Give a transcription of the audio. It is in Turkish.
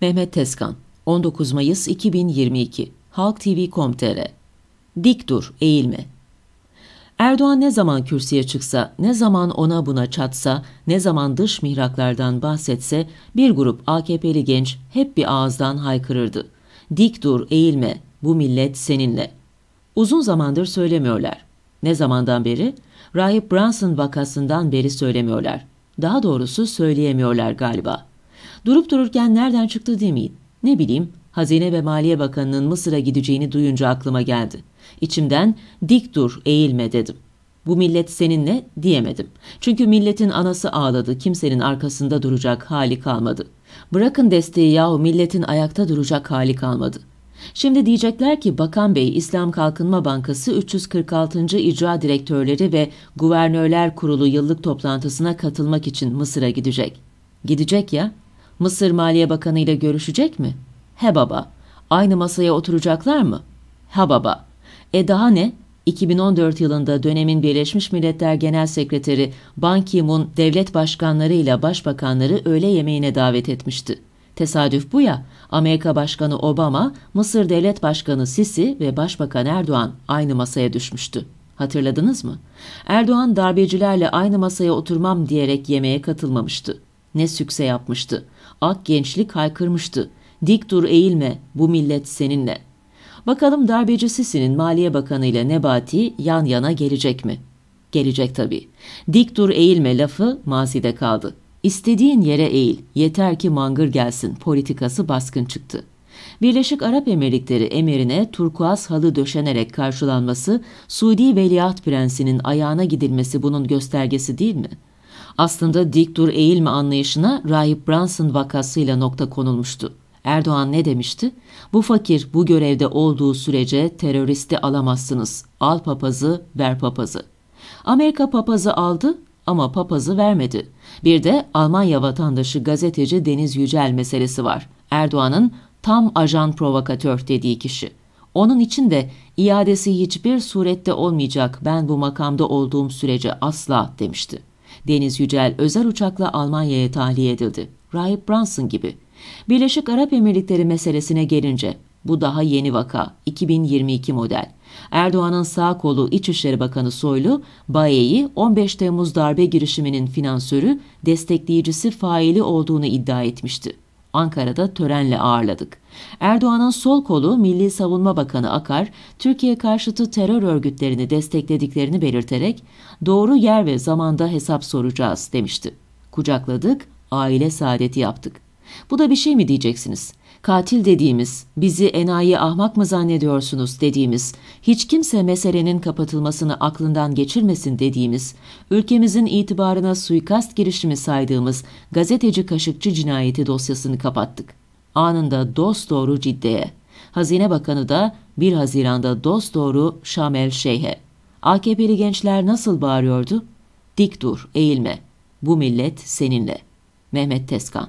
Mehmet Tezkan 19 Mayıs 2022 Halk TV.com.tr Dik dur, eğilme. Erdoğan ne zaman kürsüye çıksa, ne zaman ona buna çatsa, ne zaman dış mihraklardan bahsetse bir grup AKP'li genç hep bir ağızdan haykırırdı. Dik dur, eğilme, bu millet seninle. Uzun zamandır söylemiyorlar. Ne zamandan beri? Rahip Branson vakasından beri söylemiyorlar. Daha doğrusu söyleyemiyorlar galiba.'' Durup dururken nereden çıktı demeyin. Ne bileyim Hazine ve Maliye Bakanı'nın Mısır'a gideceğini duyunca aklıma geldi. İçimden dik dur eğilme dedim. Bu millet seninle diyemedim. Çünkü milletin anası ağladı, kimsenin arkasında duracak hali kalmadı. Bırakın desteği yahu milletin ayakta duracak hali kalmadı. Şimdi diyecekler ki Bakan Bey İslam Kalkınma Bankası 346. İcra Direktörleri ve Guvernörler Kurulu yıllık toplantısına katılmak için Mısır'a gidecek. Gidecek ya. Mısır Maliye Bakanı ile görüşecek mi? He baba. Aynı masaya oturacaklar mı? Ha baba. E daha ne? 2014 yılında dönemin Birleşmiş Milletler Genel Sekreteri Ban Ki-moon devlet başkanları ile başbakanları öğle yemeğine davet etmişti. Tesadüf bu ya, Amerika Başkanı Obama, Mısır Devlet Başkanı Sisi ve Başbakan Erdoğan aynı masaya düşmüştü. Hatırladınız mı? Erdoğan darbecilerle aynı masaya oturmam diyerek yemeğe katılmamıştı ne sükse yapmıştı. Ak gençlik haykırmıştı. Dik dur eğilme bu millet seninle. Bakalım darbecisisinin Maliye Bakanı ile Nebati yan yana gelecek mi? Gelecek tabii. Dik dur eğilme lafı mazide kaldı. İstediğin yere eğil, yeter ki mangır gelsin politikası baskın çıktı. Birleşik Arap Emirlikleri emirine turkuaz halı döşenerek karşılanması, Suudi Veliaht Prensi'nin ayağına gidilmesi bunun göstergesi değil mi?'' aslında dik dur eğilme anlayışına Rahip Branson vakasıyla nokta konulmuştu. Erdoğan ne demişti? Bu fakir bu görevde olduğu sürece teröristi alamazsınız. Al papazı, ver papazı. Amerika papazı aldı ama papazı vermedi. Bir de Almanya vatandaşı gazeteci Deniz Yücel meselesi var. Erdoğan'ın tam ajan provokatör dediği kişi. Onun için de iadesi hiçbir surette olmayacak ben bu makamda olduğum sürece asla demişti. Deniz Yücel özel uçakla Almanya'ya tahliye edildi. Rahip Brunson gibi. Birleşik Arap Emirlikleri meselesine gelince bu daha yeni vaka 2022 model. Erdoğan'ın sağ kolu İçişleri Bakanı Soylu, Baye'yi 15 Temmuz darbe girişiminin finansörü, destekleyicisi faili olduğunu iddia etmişti. Ankara'da törenle ağırladık. Erdoğan'ın sol kolu Milli Savunma Bakanı Akar, Türkiye karşıtı terör örgütlerini desteklediklerini belirterek doğru yer ve zamanda hesap soracağız demişti. Kucakladık, aile saadeti yaptık. Bu da bir şey mi diyeceksiniz? Katil dediğimiz, bizi enayi ahmak mı zannediyorsunuz dediğimiz, hiç kimse meselenin kapatılmasını aklından geçirmesin dediğimiz, ülkemizin itibarına suikast girişimi saydığımız gazeteci kaşıkçı cinayeti dosyasını kapattık. Anında dosdoğru ciddiye. Hazine Bakanı da 1 Haziran'da dosdoğru Şam El Şeyh'e. AKP'li gençler nasıl bağırıyordu? Dik dur, eğilme. Bu millet seninle. Mehmet Tezkan